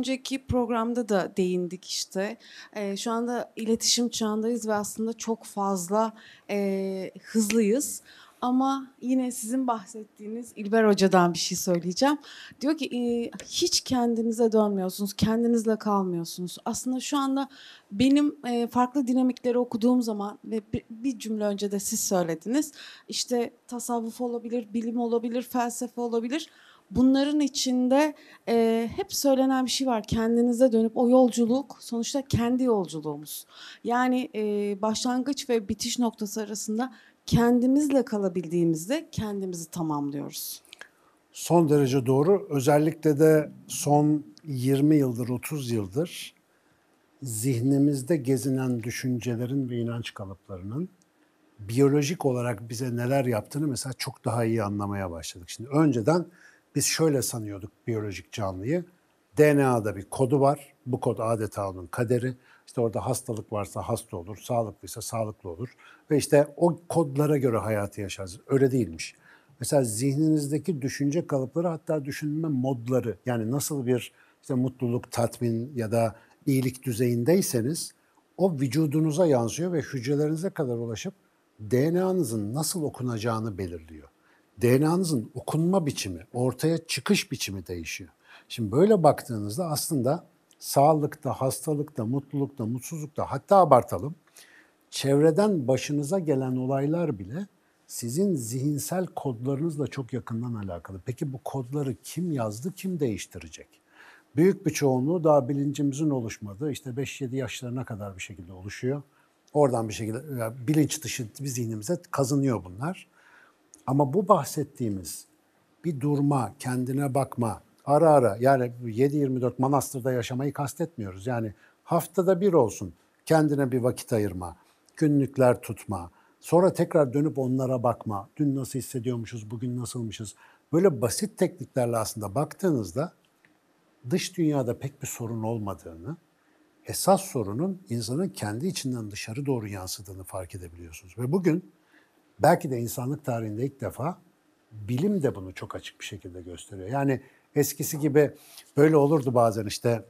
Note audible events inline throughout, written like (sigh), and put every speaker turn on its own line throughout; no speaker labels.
önceki programda da değindik işte. E, şu anda iletişim çağındayız ve aslında çok fazla e, hızlıyız. Ama yine sizin bahsettiğiniz İlber Hoca'dan bir şey söyleyeceğim. Diyor ki e, hiç kendinize dönmüyorsunuz, kendinizle kalmıyorsunuz. Aslında şu anda benim e, farklı dinamikleri okuduğum zaman ve bir, bir cümle önce de siz söylediniz. İşte tasavvuf olabilir, bilim olabilir, felsefe olabilir bunların içinde e, hep söylenen bir şey var. Kendinize dönüp o yolculuk sonuçta kendi yolculuğumuz. Yani e, başlangıç ve bitiş noktası arasında kendimizle kalabildiğimizde kendimizi tamamlıyoruz.
Son derece doğru. Özellikle de son 20 yıldır, 30 yıldır zihnimizde gezinen düşüncelerin ve inanç kalıplarının biyolojik olarak bize neler yaptığını mesela çok daha iyi anlamaya başladık. Şimdi önceden biz şöyle sanıyorduk biyolojik canlıyı. DNA'da bir kodu var. Bu kod adeta onun kaderi. İşte orada hastalık varsa hasta olur, sağlıklıysa sağlıklı olur. Ve işte o kodlara göre hayatı yaşarız. Öyle değilmiş. Mesela zihninizdeki düşünce kalıpları hatta düşünme modları yani nasıl bir işte mutluluk, tatmin ya da iyilik düzeyindeyseniz o vücudunuza yansıyor ve hücrelerinize kadar ulaşıp DNA'nızın nasıl okunacağını belirliyor. DNA'nızın okunma biçimi, ortaya çıkış biçimi değişiyor. Şimdi böyle baktığınızda aslında sağlıkta, hastalıkta, mutlulukta, mutsuzlukta hatta abartalım. Çevreden başınıza gelen olaylar bile sizin zihinsel kodlarınızla çok yakından alakalı. Peki bu kodları kim yazdı, kim değiştirecek? Büyük bir çoğunluğu daha bilincimizin oluşmadığı, işte 5-7 yaşlarına kadar bir şekilde oluşuyor. Oradan bir şekilde bilinç dışı bir zihnimize kazınıyor bunlar. Ama bu bahsettiğimiz bir durma, kendine bakma, ara ara yani 7-24 manastırda yaşamayı kastetmiyoruz. Yani haftada bir olsun kendine bir vakit ayırma, günlükler tutma, sonra tekrar dönüp onlara bakma. Dün nasıl hissediyormuşuz, bugün nasılmışız. Böyle basit tekniklerle aslında baktığınızda dış dünyada pek bir sorun olmadığını, esas sorunun insanın kendi içinden dışarı doğru yansıdığını fark edebiliyorsunuz. Ve bugün belki de insanlık tarihinde ilk defa bilim de bunu çok açık bir şekilde gösteriyor. Yani eskisi gibi böyle olurdu bazen işte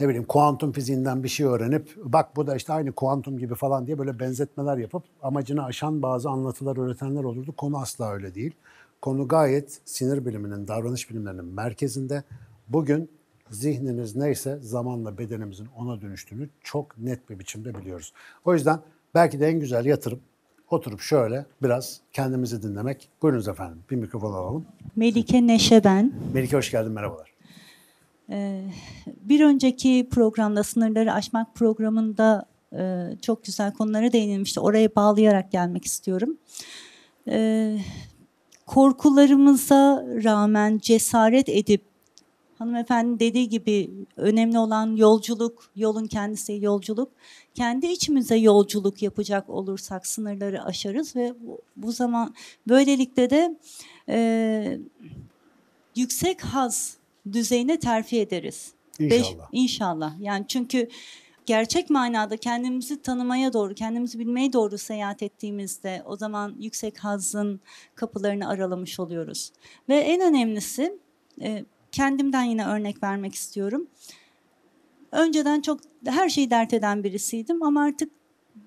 ne bileyim kuantum fiziğinden bir şey öğrenip bak bu da işte aynı kuantum gibi falan diye böyle benzetmeler yapıp amacını aşan bazı anlatılar öğretenler olurdu. Konu asla öyle değil. Konu gayet sinir biliminin, davranış bilimlerinin merkezinde. Bugün zihniniz neyse zamanla bedenimizin ona dönüştüğünü çok net bir biçimde biliyoruz. O yüzden belki de en güzel yatırım oturup şöyle biraz kendimizi dinlemek. Buyurunuz efendim bir mikrofon alalım.
Melike Neşe ben.
Melike hoş geldin merhabalar.
Ee, bir önceki programda sınırları aşmak programında e, çok güzel konulara değinilmişti. Oraya bağlayarak gelmek istiyorum. Ee, korkularımıza rağmen cesaret edip hanımefendi dediği gibi önemli olan yolculuk, yolun kendisi yolculuk. Kendi içimize yolculuk yapacak olursak sınırları aşarız ve bu, bu zaman böylelikle de e, yüksek haz düzeyine terfi ederiz. İnşallah. Beş, inşallah. Yani çünkü gerçek manada kendimizi tanımaya doğru, kendimizi bilmeye doğru seyahat ettiğimizde o zaman yüksek hazın kapılarını aralamış oluyoruz. Ve en önemlisi e, kendimden yine örnek vermek istiyorum. Önceden çok her şeyi dert eden birisiydim ama artık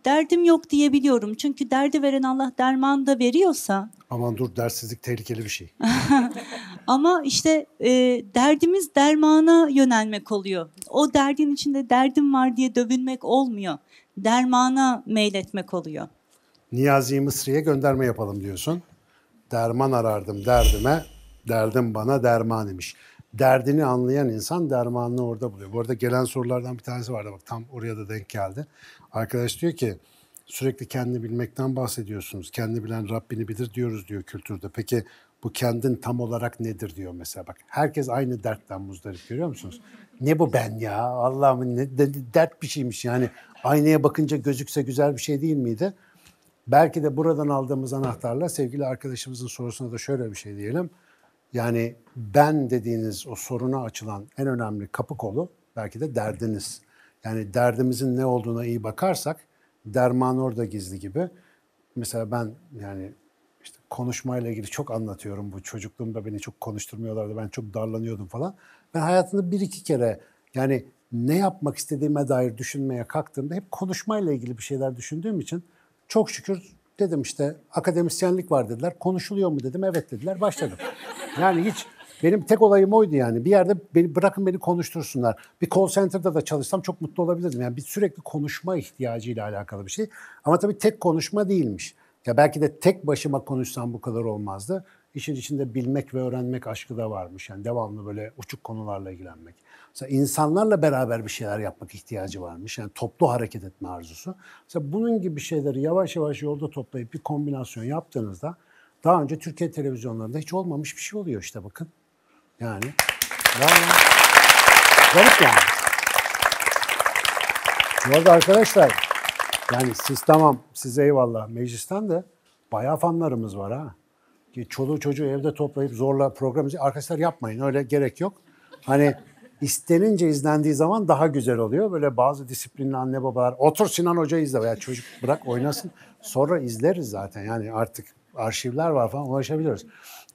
derdim yok diyebiliyorum. Çünkü derdi veren Allah derman da veriyorsa.
Aman dur dersizlik tehlikeli bir şey.
(laughs) ama işte e, derdimiz dermana yönelmek oluyor. O derdin içinde derdim var diye dövünmek olmuyor. Dermana meyletmek oluyor.
Niyazi Mısri'ye gönderme yapalım diyorsun. Derman arardım derdime, derdim bana derman imiş derdini anlayan insan dermanını orada buluyor. Bu arada gelen sorulardan bir tanesi vardı bak tam oraya da denk geldi. Arkadaş diyor ki sürekli kendini bilmekten bahsediyorsunuz. Kendini bilen Rabbini bilir diyoruz diyor kültürde. Peki bu kendin tam olarak nedir diyor mesela bak. Herkes aynı dertten muzdarip görüyor musunuz? Ne bu ben ya Allah'ım ne dert bir şeymiş yani. Aynaya bakınca gözükse güzel bir şey değil miydi? Belki de buradan aldığımız anahtarla sevgili arkadaşımızın sorusuna da şöyle bir şey diyelim. Yani ben dediğiniz o soruna açılan en önemli kapı kolu belki de derdiniz. Yani derdimizin ne olduğuna iyi bakarsak derman orada gizli gibi. Mesela ben yani işte konuşmayla ilgili çok anlatıyorum bu çocukluğumda beni çok konuşturmuyorlardı. Ben çok darlanıyordum falan. Ben hayatımda bir iki kere yani ne yapmak istediğime dair düşünmeye kalktığımda hep konuşmayla ilgili bir şeyler düşündüğüm için çok şükür Dedim işte akademisyenlik var dediler. Konuşuluyor mu dedim. Evet dediler. Başladım. (laughs) Yani hiç benim tek olayım oydu yani. Bir yerde beni bırakın beni konuştursunlar. Bir call center'da da çalışsam çok mutlu olabilirdim. Yani bir sürekli konuşma ihtiyacıyla alakalı bir şey. Ama tabii tek konuşma değilmiş. Ya belki de tek başıma konuşsam bu kadar olmazdı işin içinde bilmek ve öğrenmek aşkı da varmış. Yani devamlı böyle uçuk konularla ilgilenmek. Mesela insanlarla beraber bir şeyler yapmak ihtiyacı varmış. Yani toplu hareket etme arzusu. Mesela bunun gibi şeyleri yavaş yavaş yolda toplayıp bir kombinasyon yaptığınızda daha önce Türkiye televizyonlarında hiç olmamış bir şey oluyor işte bakın. Yani. Vallahi. Garip yani. Bu arada arkadaşlar yani siz tamam siz eyvallah meclisten de bayağı fanlarımız var ha ki çoluğu çocuğu evde toplayıp zorla program arkadaşlar yapmayın öyle gerek yok. Hani istenince izlendiği zaman daha güzel oluyor. Böyle bazı disiplinli anne babalar otur Sinan Hoca izle veya çocuk bırak oynasın. Sonra izleriz zaten yani artık arşivler var falan ulaşabiliyoruz.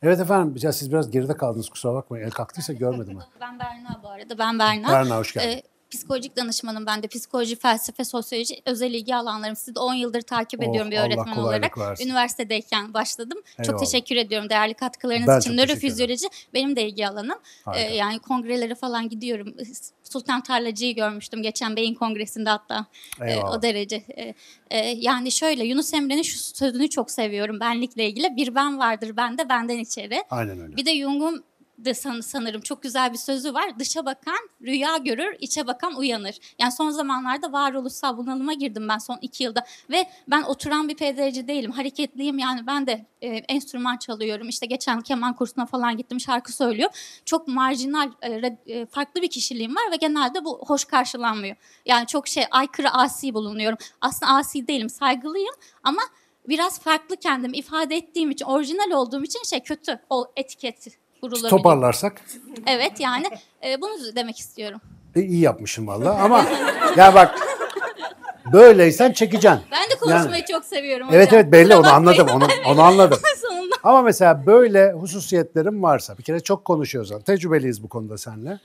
Evet efendim ya siz biraz geride kaldınız kusura bakmayın el kalktıysa görmedim ben.
Ben Berna bu arada ben Berna. Berna hoş geldin. Ee, psikolojik danışmanım ben de. Psikoloji, felsefe, sosyoloji özel ilgi alanlarım. Sizi de 10 yıldır takip oh, ediyorum bir öğretmen olarak. Versin. Üniversitedeyken başladım. Eyvallah. Çok teşekkür ediyorum değerli katkılarınız ben için. Nörofizyoloji benim de ilgi alanım. Ee, yani kongrelere falan gidiyorum. Sultan Tarlacı'yı görmüştüm geçen beyin kongresinde hatta
e, o derece.
E, e, yani şöyle Yunus Emre'nin şu sözünü çok seviyorum benlikle ilgili. Bir ben vardır bende benden içeri. Aynen öyle. Bir de Jung'un de san, sanırım çok güzel bir sözü var. Dışa bakan rüya görür, içe bakan uyanır. Yani son zamanlarda varoluşsal bunalıma girdim ben son iki yılda. Ve ben oturan bir pederci değilim. Hareketliyim yani ben de e, enstrüman çalıyorum. İşte geçen keman kursuna falan gittim şarkı söylüyorum Çok marjinal, e, e, farklı bir kişiliğim var ve genelde bu hoş karşılanmıyor. Yani çok şey aykırı asi bulunuyorum. Aslında asi değilim, saygılıyım ama biraz farklı kendimi ifade ettiğim için, orijinal olduğum için şey kötü o etiketi vurulabilir. Toparlarsak. Evet yani e, bunu demek istiyorum.
E, iyi yapmışım valla ama ya bak böyleysen çekeceksin. Ben de konuşmayı yani,
çok seviyorum hocam. Evet (laughs) evet belli onu anladım onu, onu anladım.
ama mesela böyle hususiyetlerim varsa bir kere çok konuşuyorsan tecrübeliyiz bu konuda seninle.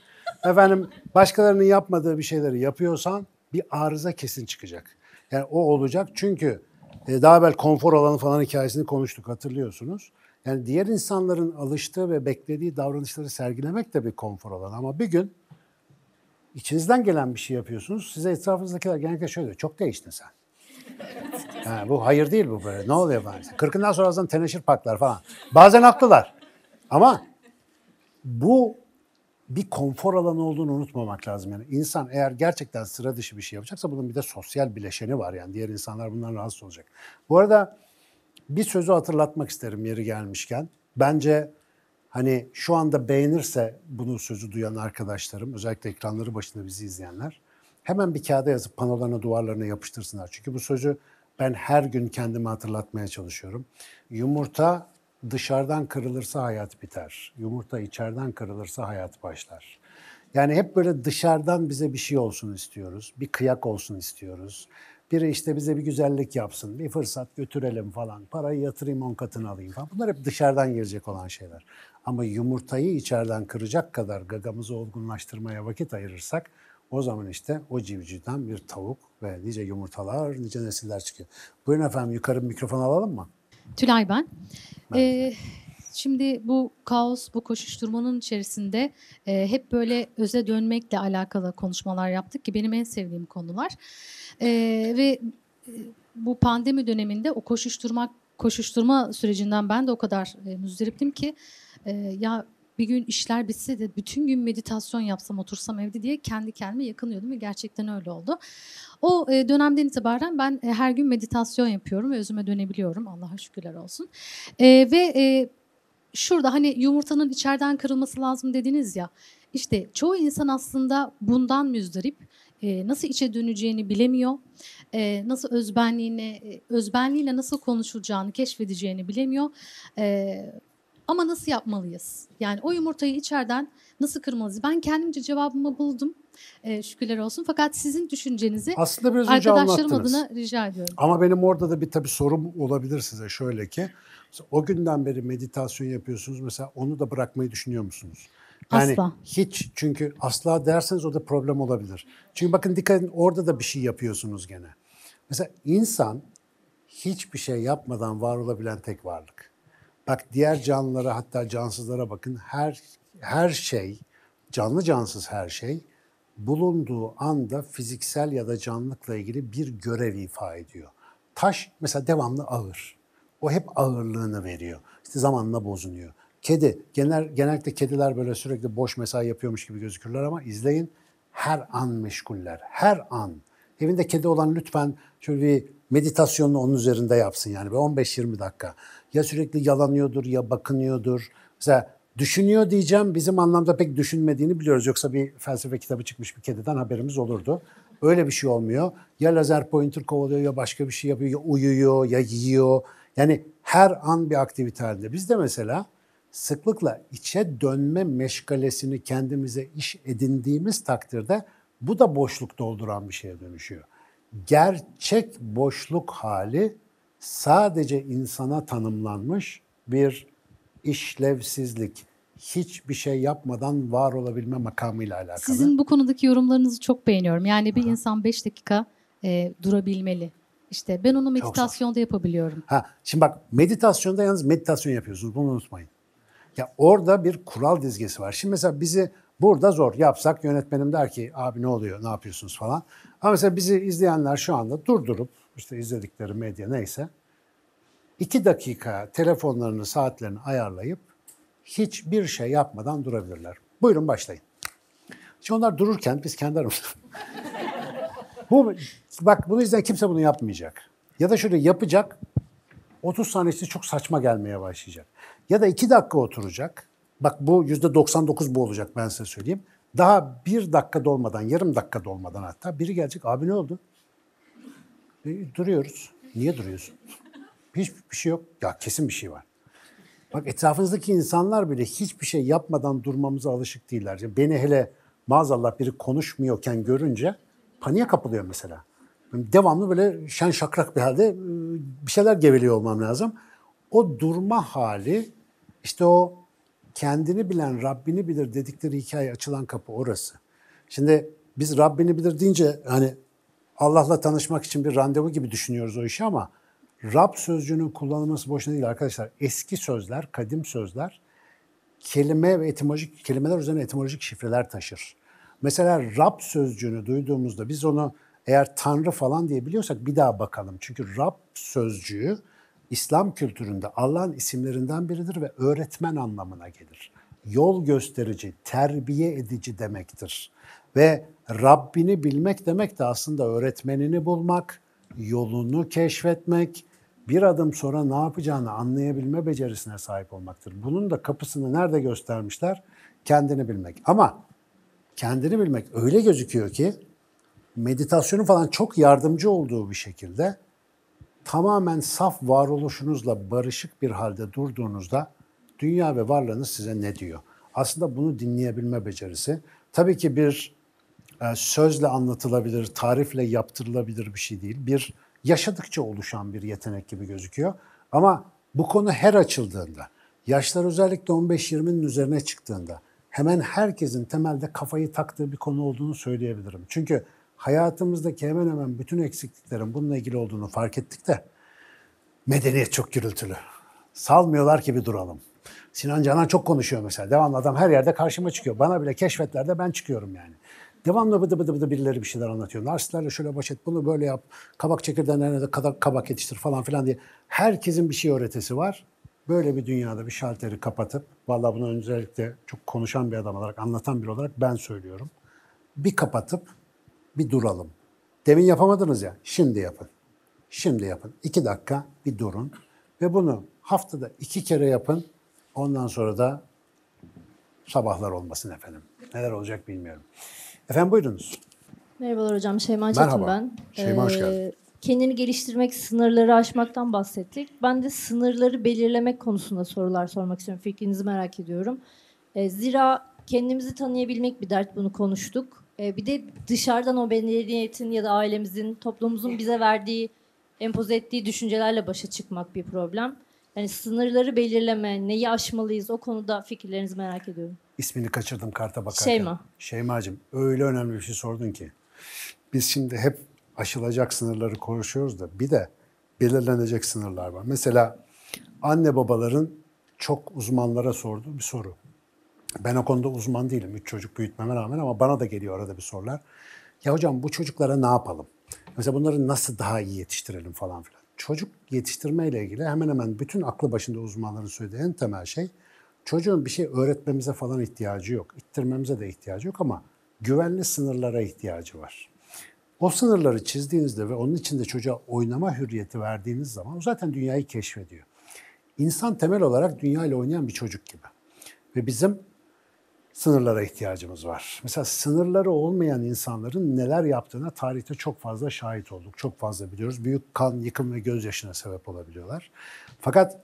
Efendim başkalarının yapmadığı bir şeyleri yapıyorsan bir arıza kesin çıkacak. Yani o olacak çünkü e, daha evvel konfor alanı falan hikayesini konuştuk hatırlıyorsunuz. Yani diğer insanların alıştığı ve beklediği davranışları sergilemek de bir konfor olan ama bir gün içinizden gelen bir şey yapıyorsunuz. Size etrafınızdakiler genellikle şöyle diyor, çok değiştin sen. yani (laughs) bu hayır değil bu böyle. Ne oluyor bana? Kırkından sonra azından teneşir paklar falan. Bazen haklılar. Ama bu bir konfor alanı olduğunu unutmamak lazım. Yani insan eğer gerçekten sıra dışı bir şey yapacaksa bunun bir de sosyal bileşeni var yani. Diğer insanlar bundan rahatsız olacak. Bu arada bir sözü hatırlatmak isterim yeri gelmişken. Bence hani şu anda beğenirse bunu sözü duyan arkadaşlarım, özellikle ekranları başında bizi izleyenler, hemen bir kağıda yazıp panolarına, duvarlarına yapıştırsınlar. Çünkü bu sözü ben her gün kendime hatırlatmaya çalışıyorum. Yumurta dışarıdan kırılırsa hayat biter. Yumurta içeriden kırılırsa hayat başlar. Yani hep böyle dışarıdan bize bir şey olsun istiyoruz. Bir kıyak olsun istiyoruz. Biri işte bize bir güzellik yapsın, bir fırsat götürelim falan, parayı yatırayım on katını alayım falan. Bunlar hep dışarıdan gelecek olan şeyler. Ama yumurtayı içeriden kıracak kadar gagamızı olgunlaştırmaya vakit ayırırsak o zaman işte o civcivden bir tavuk ve nice yumurtalar, nice nesiller çıkıyor. Buyurun efendim yukarı mikrofon alalım mı?
Tülay ben. ben. Ee, Şimdi bu kaos, bu koşuşturmanın içerisinde e, hep böyle öze dönmekle alakalı konuşmalar yaptık ki benim en sevdiğim konular. E, ve e, bu pandemi döneminde o koşuşturmak koşuşturma sürecinden ben de o kadar e, müzdariptim ki e, ya bir gün işler bitse de bütün gün meditasyon yapsam otursam evde diye kendi kendime yakınıyordum ve gerçekten öyle oldu. O e, dönemden itibaren ben e, her gün meditasyon yapıyorum ve özüme dönebiliyorum Allah'a şükürler olsun. E, ve e, şurada hani yumurtanın içeriden kırılması lazım dediniz ya. İşte çoğu insan aslında bundan müzdarip. E, nasıl içe döneceğini bilemiyor. E, nasıl özbenliğine, e, özbenliğiyle nasıl konuşulacağını keşfedeceğini bilemiyor. E, ama nasıl yapmalıyız? Yani o yumurtayı içeriden nasıl kırmalıyız? Ben kendimce cevabımı buldum. E, şükürler olsun. Fakat sizin düşüncenizi Aslında biraz önce arkadaşlarım adına rica ediyorum.
Ama benim orada da bir tabii sorum olabilir size şöyle ki. O günden beri meditasyon yapıyorsunuz. Mesela onu da bırakmayı düşünüyor musunuz? Yani asla. hiç çünkü asla derseniz o da problem olabilir. Çünkü bakın dikkat edin orada da bir şey yapıyorsunuz gene. Mesela insan hiçbir şey yapmadan var olabilen tek varlık. Bak diğer canlılara hatta cansızlara bakın. Her her şey, canlı cansız her şey bulunduğu anda fiziksel ya da canlılıkla ilgili bir görev ifa ediyor. Taş mesela devamlı ağır. O hep ağırlığını veriyor. İşte zamanla bozunuyor. Kedi, genel, genellikle kediler böyle sürekli boş mesai yapıyormuş gibi gözükürler ama izleyin her an meşguller, her an. Evinde kedi olan lütfen şöyle bir meditasyonu onun üzerinde yapsın yani 15-20 dakika ya sürekli yalanıyordur ya bakınıyordur. Mesela düşünüyor diyeceğim bizim anlamda pek düşünmediğini biliyoruz. Yoksa bir felsefe kitabı çıkmış bir kediden haberimiz olurdu. Öyle bir şey olmuyor. Ya lazer pointer kovalıyor ya başka bir şey yapıyor ya uyuyor ya yiyor. Yani her an bir aktivite halinde. Biz de mesela sıklıkla içe dönme meşgalesini kendimize iş edindiğimiz takdirde bu da boşluk dolduran bir şeye dönüşüyor. Gerçek boşluk hali sadece insana tanımlanmış bir işlevsizlik, hiçbir şey yapmadan var olabilme makamıyla alakalı. Sizin
bu konudaki yorumlarınızı çok beğeniyorum. Yani bir Aha. insan 5 dakika e, durabilmeli. İşte ben onu meditasyonda yapabiliyorum.
Ha, şimdi bak meditasyonda yalnız meditasyon yapıyorsunuz bunu unutmayın. Ya orada bir kural dizgesi var. Şimdi mesela bizi Burada zor. Yapsak yönetmenim der ki abi ne oluyor, ne yapıyorsunuz falan. Ama mesela bizi izleyenler şu anda durdurup işte izledikleri medya neyse iki dakika telefonlarını, saatlerini ayarlayıp hiçbir şey yapmadan durabilirler. Buyurun başlayın. Şimdi onlar dururken biz kendi aramızda. (laughs) Bu, bak bunu izleyen kimse bunu yapmayacak. Ya da şöyle yapacak, 30 saniyesi çok saçma gelmeye başlayacak. Ya da iki dakika oturacak, Bak bu %99 bu olacak ben size söyleyeyim. Daha bir dakika dolmadan, yarım dakika dolmadan hatta biri gelecek. Abi ne oldu? E, duruyoruz. Niye duruyorsun? Hiçbir şey yok. Ya kesin bir şey var. Bak etrafınızdaki insanlar bile hiçbir şey yapmadan durmamıza alışık değiller. Yani beni hele maazallah biri konuşmuyorken görünce paniğe kapılıyor mesela. Yani devamlı böyle şen şakrak bir halde e, bir şeyler geveliyor olmam lazım. O durma hali işte o kendini bilen Rabbini bilir dedikleri hikaye açılan kapı orası. Şimdi biz Rabbini bilir deyince hani Allah'la tanışmak için bir randevu gibi düşünüyoruz o işi ama Rab sözcüğünün kullanılması boşuna değil arkadaşlar. Eski sözler, kadim sözler kelime ve etimolojik kelimeler üzerine etimolojik şifreler taşır. Mesela Rab sözcüğünü duyduğumuzda biz onu eğer Tanrı falan diye biliyorsak bir daha bakalım. Çünkü Rab sözcüğü İslam kültüründe Allah'ın isimlerinden biridir ve öğretmen anlamına gelir. Yol gösterici, terbiye edici demektir. Ve Rabbini bilmek demek de aslında öğretmenini bulmak, yolunu keşfetmek, bir adım sonra ne yapacağını anlayabilme becerisine sahip olmaktır. Bunun da kapısını nerede göstermişler? Kendini bilmek. Ama kendini bilmek öyle gözüküyor ki meditasyonun falan çok yardımcı olduğu bir şekilde tamamen saf varoluşunuzla barışık bir halde durduğunuzda dünya ve varlığınız size ne diyor? Aslında bunu dinleyebilme becerisi. Tabii ki bir e, sözle anlatılabilir, tarifle yaptırılabilir bir şey değil. Bir yaşadıkça oluşan bir yetenek gibi gözüküyor. Ama bu konu her açıldığında, yaşlar özellikle 15-20'nin üzerine çıktığında hemen herkesin temelde kafayı taktığı bir konu olduğunu söyleyebilirim. Çünkü hayatımızdaki hemen hemen bütün eksikliklerin bununla ilgili olduğunu fark ettik de medeniyet çok gürültülü. Salmıyorlar ki bir duralım. Sinan Canan çok konuşuyor mesela. Devamlı adam her yerde karşıma çıkıyor. Bana bile keşfetlerde ben çıkıyorum yani. Devamlı bıdı bıdı bıdı birileri bir şeyler anlatıyor. Narsistlerle şöyle baş et, bunu böyle yap. Kabak çekirdeğine de kabak yetiştir falan filan diye. Herkesin bir şey öğretesi var. Böyle bir dünyada bir şalteri kapatıp, valla bunu özellikle çok konuşan bir adam olarak, anlatan biri olarak ben söylüyorum. Bir kapatıp bir duralım. Demin yapamadınız ya, şimdi yapın. Şimdi yapın. İki dakika bir durun. Ve bunu haftada iki kere yapın. Ondan sonra da sabahlar olmasın efendim. Neler olacak bilmiyorum. Efendim buyurunuz.
Merhabalar hocam. Şeyma Çetin ben. Şeyma ee, hoş geldin. Kendini geliştirmek, sınırları aşmaktan bahsettik. Ben de sınırları belirlemek konusunda sorular sormak istiyorum. Fikrinizi merak ediyorum. Ee, zira kendimizi tanıyabilmek bir dert bunu konuştuk. E, bir de dışarıdan o medeniyetin ya da ailemizin, toplumumuzun bize verdiği, empoze ettiği düşüncelerle başa çıkmak bir problem. Yani sınırları belirleme, neyi aşmalıyız o konuda fikirlerinizi merak ediyorum.
İsmini kaçırdım karta bakarken. Şeyma. Şeyma'cığım öyle önemli bir şey sordun ki. Biz şimdi hep aşılacak sınırları konuşuyoruz da bir de belirlenecek sınırlar var. Mesela anne babaların çok uzmanlara sorduğu bir soru. Ben o konuda uzman değilim. Üç çocuk büyütmeme rağmen ama bana da geliyor arada bir sorular. Ya hocam bu çocuklara ne yapalım? Mesela bunları nasıl daha iyi yetiştirelim falan filan. Çocuk ile ilgili hemen hemen bütün aklı başında uzmanların söylediği en temel şey çocuğun bir şey öğretmemize falan ihtiyacı yok. İttirmemize de ihtiyacı yok ama güvenli sınırlara ihtiyacı var. O sınırları çizdiğinizde ve onun içinde çocuğa oynama hürriyeti verdiğiniz zaman o zaten dünyayı keşfediyor. İnsan temel olarak dünya ile oynayan bir çocuk gibi. Ve bizim sınırlara ihtiyacımız var. Mesela sınırları olmayan insanların neler yaptığına tarihte çok fazla şahit olduk, çok fazla biliyoruz. Büyük kan, yıkım ve gözyaşına sebep olabiliyorlar. Fakat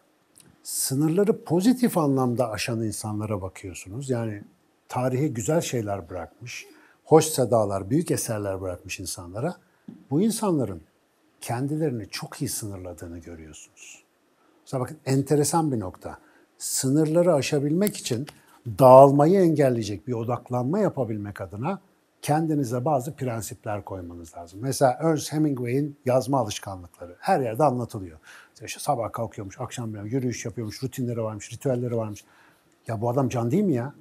sınırları pozitif anlamda aşan insanlara bakıyorsunuz. Yani tarihe güzel şeyler bırakmış, hoş sedalar, büyük eserler bırakmış insanlara. Bu insanların kendilerini çok iyi sınırladığını görüyorsunuz. Mesela bakın enteresan bir nokta. Sınırları aşabilmek için dağılmayı engelleyecek bir odaklanma yapabilmek adına kendinize bazı prensipler koymanız lazım. Mesela Ernst Hemingway'in yazma alışkanlıkları her yerde anlatılıyor. İşte, işte sabah kalkıyormuş, akşam bir yürüyüş yapıyormuş, rutinleri varmış, ritüelleri varmış. Ya bu adam can değil mi ya?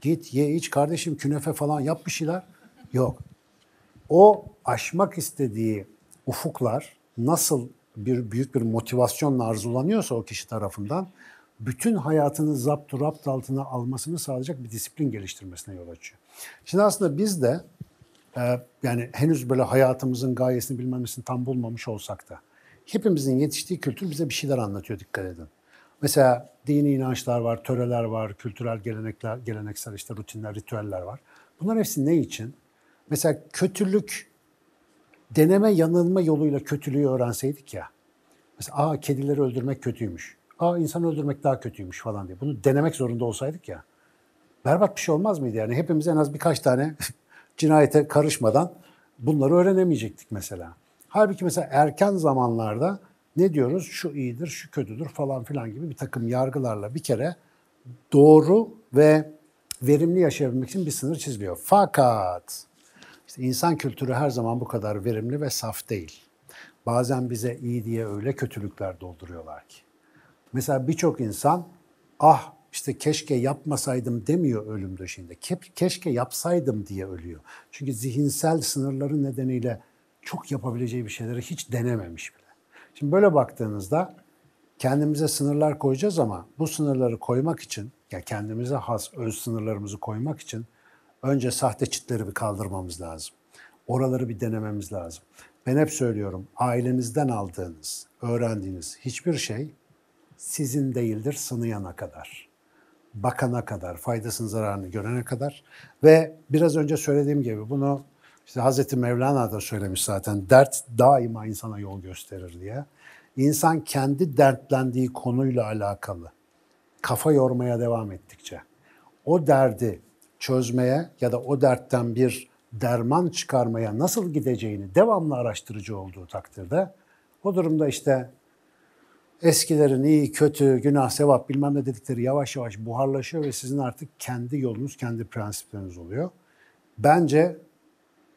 Git ye iç kardeşim künefe falan yap bir şeyler. Yok. O aşmak istediği ufuklar nasıl bir büyük bir motivasyonla arzulanıyorsa o kişi tarafından bütün hayatını zapt rapt altına almasını sağlayacak bir disiplin geliştirmesine yol açıyor. Şimdi aslında biz de e, yani henüz böyle hayatımızın gayesini bilmemesini tam bulmamış olsak da hepimizin yetiştiği kültür bize bir şeyler anlatıyor dikkat edin. Mesela dini inançlar var, töreler var, kültürel gelenekler, geleneksel işte rutinler, ritüeller var. Bunlar hepsi ne için? Mesela kötülük deneme yanılma yoluyla kötülüğü öğrenseydik ya. Mesela aa kedileri öldürmek kötüymüş. Aa insan öldürmek daha kötüymüş falan diye. Bunu denemek zorunda olsaydık ya. Berbat bir şey olmaz mıydı yani? Hepimiz en az birkaç tane (laughs) cinayete karışmadan bunları öğrenemeyecektik mesela. Halbuki mesela erken zamanlarda ne diyoruz? Şu iyidir, şu kötüdür falan filan gibi bir takım yargılarla bir kere doğru ve verimli yaşayabilmek için bir sınır çiziliyor. Fakat işte insan kültürü her zaman bu kadar verimli ve saf değil. Bazen bize iyi diye öyle kötülükler dolduruyorlar ki. Mesela birçok insan ah işte keşke yapmasaydım demiyor ölüm döşeğinde. Keşke yapsaydım diye ölüyor. Çünkü zihinsel sınırları nedeniyle çok yapabileceği bir şeyleri hiç denememiş bile. Şimdi böyle baktığınızda kendimize sınırlar koyacağız ama bu sınırları koymak için ya kendimize has öz sınırlarımızı koymak için önce sahte çitleri bir kaldırmamız lazım. Oraları bir denememiz lazım. Ben hep söylüyorum ailenizden aldığınız, öğrendiğiniz hiçbir şey sizin değildir sınıyana kadar. Bakana kadar, faydasını zararını görene kadar ve biraz önce söylediğim gibi bunu işte Hazreti Mevlana da söylemiş zaten dert daima insana yol gösterir diye. İnsan kendi dertlendiği konuyla alakalı kafa yormaya devam ettikçe o derdi çözmeye ya da o dertten bir derman çıkarmaya nasıl gideceğini devamlı araştırıcı olduğu takdirde o durumda işte Eskilerin iyi, kötü, günah, sevap bilmem ne dedikleri yavaş yavaş buharlaşıyor ve sizin artık kendi yolunuz, kendi prensipleriniz oluyor. Bence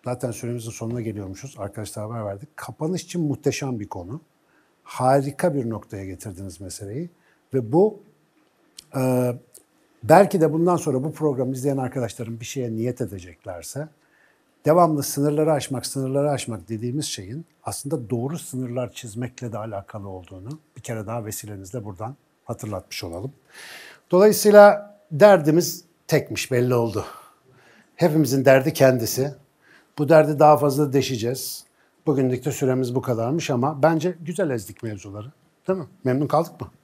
zaten süremizin sonuna geliyormuşuz. Arkadaşlar haber verdik. Kapanış için muhteşem bir konu. Harika bir noktaya getirdiniz meseleyi. Ve bu e, belki de bundan sonra bu programı izleyen arkadaşların bir şeye niyet edeceklerse devamlı sınırları aşmak, sınırları aşmak dediğimiz şeyin aslında doğru sınırlar çizmekle de alakalı olduğunu bir kere daha vesilenizle buradan hatırlatmış olalım. Dolayısıyla derdimiz tekmiş belli oldu. Hepimizin derdi kendisi. Bu derdi daha fazla deşeceğiz. Bugünlük de süremiz bu kadarmış ama bence güzel ezdik mevzuları. Değil mi? Memnun kaldık mı?